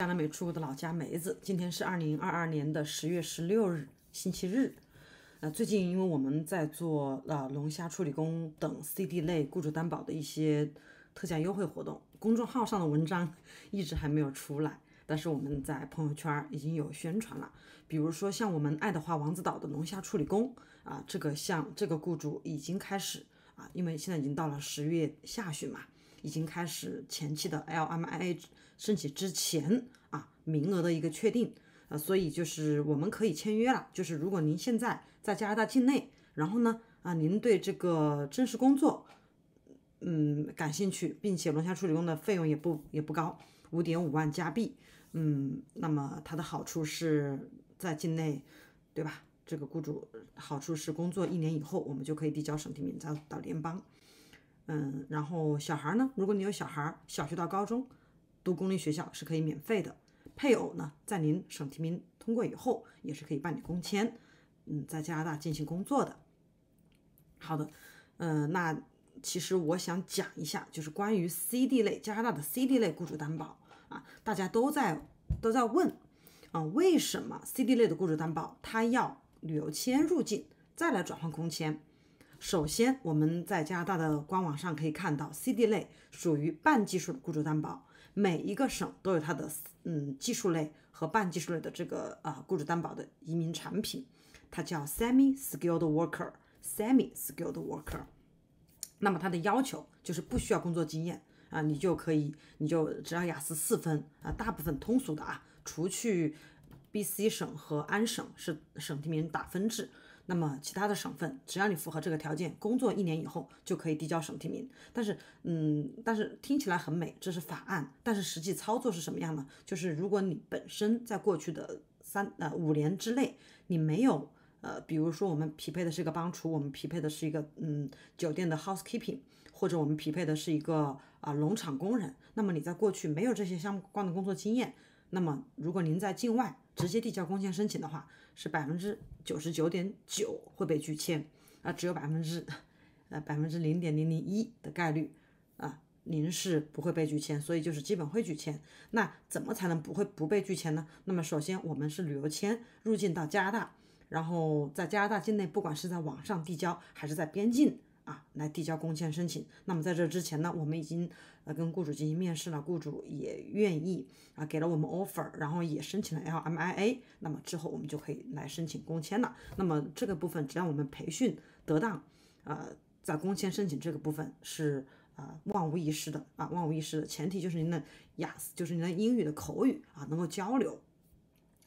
加拿美出过的老家梅子，今天是二零二二年的十月十六日，星期日。呃，最近因为我们在做呃龙虾处理工等 CD 类雇主担保的一些特价优惠活动，公众号上的文章一直还没有出来，但是我们在朋友圈已经有宣传了。比如说像我们爱德华王子岛的龙虾处理工啊，这个像这个雇主已经开始啊，因为现在已经到了十月下旬嘛，已经开始前期的 LMIA。申请之前啊，名额的一个确定啊，所以就是我们可以签约了。就是如果您现在在加拿大境内，然后呢啊，您对这个正式工作嗯感兴趣，并且龙虾处理工的费用也不也不高，五点五万加币，嗯，那么它的好处是在境内，对吧？这个雇主好处是工作一年以后，我们就可以递交省提名再到联邦，嗯，然后小孩呢，如果你有小孩，小学到高中。读公立学校是可以免费的。配偶呢，在您省提名通过以后，也是可以办理工签，嗯，在加拿大进行工作的。好的，嗯，那其实我想讲一下，就是关于 C D 类加拿大的 C D 类雇主担保啊，大家都在都在问啊，为什么 C D 类的雇主担保他要旅游签入境再来转换工签？首先，我们在加拿大的官网上可以看到，C D 类属于半技术雇主担保。每一个省都有它的，嗯，技术类和半技术类的这个啊雇主担保的移民产品，它叫 semi-skilled worker，semi-skilled worker。那么它的要求就是不需要工作经验啊，你就可以，你就只要雅思四分啊，大部分通俗的啊，除去 BC 省和安省是省提名打分制。那么其他的省份，只要你符合这个条件，工作一年以后就可以递交省提名。但是，嗯，但是听起来很美，这是法案，但是实际操作是什么样呢？就是如果你本身在过去的三呃五年之内，你没有呃，比如说我们匹配的是一个帮厨，我们匹配的是一个嗯酒店的 housekeeping，或者我们匹配的是一个啊农场工人，那么你在过去没有这些相关的工作经验。那么，如果您在境外直接递交工签申请的话，是百分之九十九点九会被拒签，啊，只有百分之，呃，百分之零点零零一的概率，啊，您是不会被拒签，所以就是基本会拒签。那怎么才能不会不被拒签呢？那么首先我们是旅游签入境到加拿大，然后在加拿大境内，不管是在网上递交还是在边境。啊，来递交工签申请。那么在这之前呢，我们已经呃跟雇主进行面试了，雇主也愿意啊，给了我们 offer，然后也申请了 LMIA。那么之后我们就可以来申请工签了。那么这个部分只要我们培训得当，呃，在工签申请这个部分是啊万无一失的啊，万无一失的前提就是您的雅思，就是您的英语的口语啊能够交流。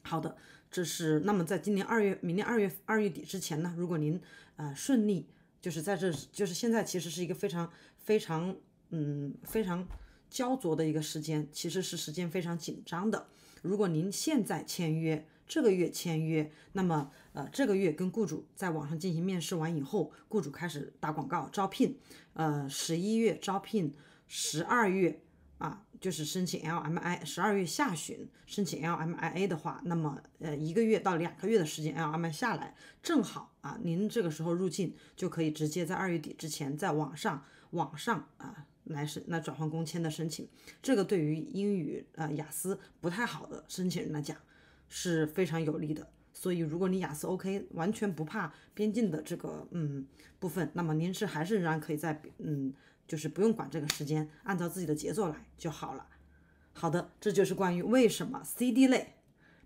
好的，这是那么在今年二月，明年二月二月底之前呢，如果您呃顺利。就是在这，就是现在，其实是一个非常非常，嗯，非常焦灼的一个时间，其实是时间非常紧张的。如果您现在签约，这个月签约，那么呃，这个月跟雇主在网上进行面试完以后，雇主开始打广告招聘，呃，十一月招聘，十二月。啊，就是申请 L M I，十二月下旬申请 L M I A 的话，那么呃一个月到两个月的时间，L M I 下来，正好啊，您这个时候入境就可以直接在二月底之前，在网上网上啊来申来转换工签的申请，这个对于英语呃雅思不太好的申请人来讲是非常有利的。所以如果你雅思 OK，完全不怕边境的这个嗯部分，那么您是还是仍然可以在嗯。就是不用管这个时间，按照自己的节奏来就好了。好的，这就是关于为什么 C D 类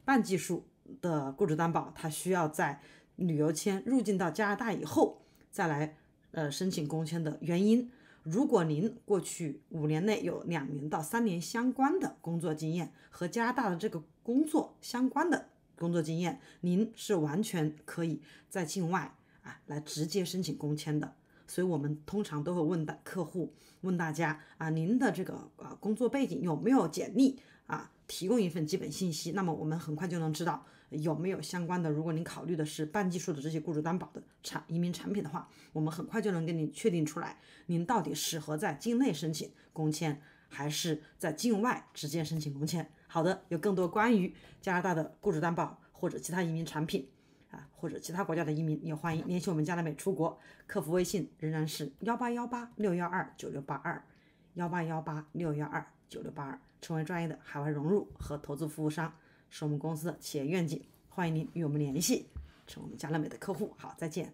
半技术的雇主担保，它需要在旅游签入境到加拿大以后再来呃申请工签的原因。如果您过去五年内有两年到三年相关的工作经验，和加拿大的这个工作相关的工作经验，您是完全可以在境外啊来直接申请工签的。所以，我们通常都会问大客户，问大家啊，您的这个啊工作背景有没有简历啊？提供一份基本信息，那么我们很快就能知道有没有相关的。如果您考虑的是半技术的这些雇主担保的产移民产品的话，我们很快就能给您确定出来，您到底适合在境内申请工签，还是在境外直接申请工签？好的，有更多关于加拿大的雇主担保或者其他移民产品。啊，或者其他国家的移民，也欢迎联系我们家乐美出国客服微信，仍然是幺八幺八六幺二九六八二，幺八幺八六幺二九六八二，成为专业的海外融入和投资服务商，是我们公司的企业愿景。欢迎您与我们联系，成为我们家乐美的客户。好，再见。